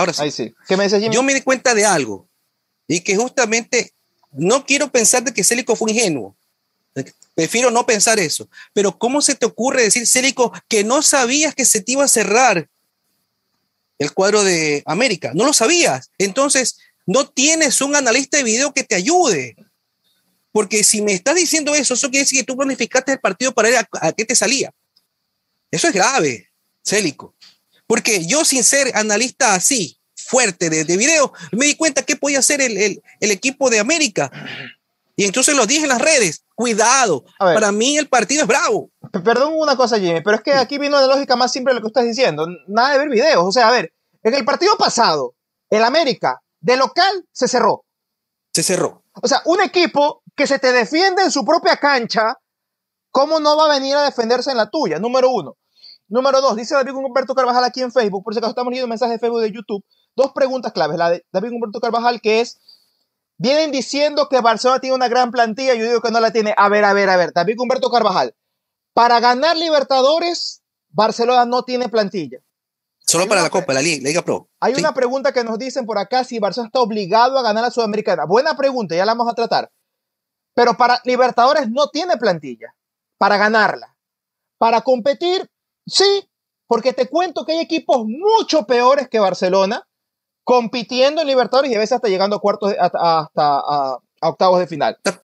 Ahora sí. me Yo me di cuenta de algo. Y que justamente no quiero pensar de que Célico fue ingenuo. Prefiero no pensar eso. Pero ¿cómo se te ocurre decir, Célico, que no sabías que se te iba a cerrar el cuadro de América? No lo sabías. Entonces, no tienes un analista de video que te ayude. Porque si me estás diciendo eso, eso quiere decir que tú planificaste el partido para ver a, a qué te salía. Eso es grave, Célico. Porque yo sin ser analista así, fuerte de, video, me di cuenta que podía hacer el, equipo de América. Y entonces lo dije en las redes, cuidado, para mí el partido es bravo. Perdón una cosa, Jimmy, pero es que aquí vino la lógica más simple de lo que estás diciendo, nada de ver videos, o sea, a ver, en el partido pasado, el América, de local, se cerró. Se cerró. O sea, un equipo que se te defiende en su propia cancha, ¿cómo no va a venir a defenderse en la tuya? Número uno. Número dos, dice David Humberto Carvajal aquí en Facebook, por si acaso estamos leyendo mensaje de Facebook de YouTube. Dos preguntas claves. La de David Humberto Carvajal, que es, vienen diciendo que Barcelona tiene una gran plantilla, yo digo que no la tiene. A ver, a ver, a ver, David Humberto Carvajal, para ganar Libertadores, Barcelona no tiene plantilla. Solo para la Copa, la Liga, la Liga Pro. Hay una pregunta que nos dicen por acá si Barcelona está obligado a ganar a Sudamericana. Buena pregunta, ya la vamos a tratar. Pero para Libertadores no tiene plantilla para ganarla. Para competir Sí, porque te cuento que hay equipos mucho peores que Barcelona compitiendo en Libertadores y a veces hasta llegando a cuartos, hasta, octavos de final.